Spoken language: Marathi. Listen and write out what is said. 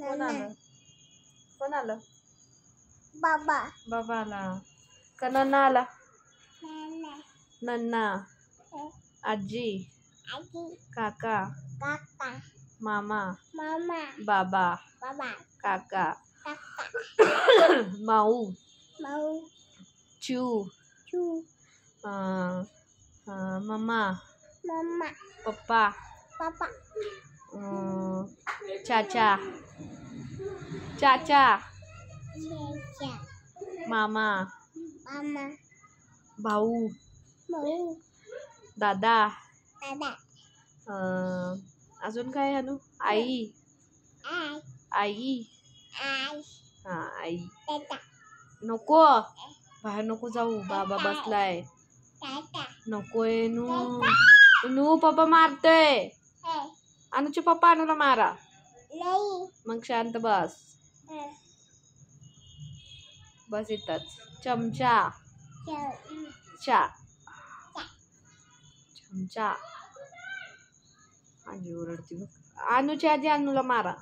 कोण आलं कोण आलं बाबा बाबा आला का नन्ना आला नन्ना आजी काका काका मामा मामा बाबा बाबा काका माऊ माऊ चू चू मम्मा मम्मा पप्पा पप्पा चाचा चाचा मामा भाऊ दादा अजून काय अनु आई आई हा आई नको बाहेर नको जाऊ बाबा बसलाय नकोय नू नू पप्पा मारतय अनुचे पप्पा अनुला मारा मग शांत बस बस इथंच चमचा चा चमचा आणि ओरडते बघ अनुच्या आधी अनुला मारा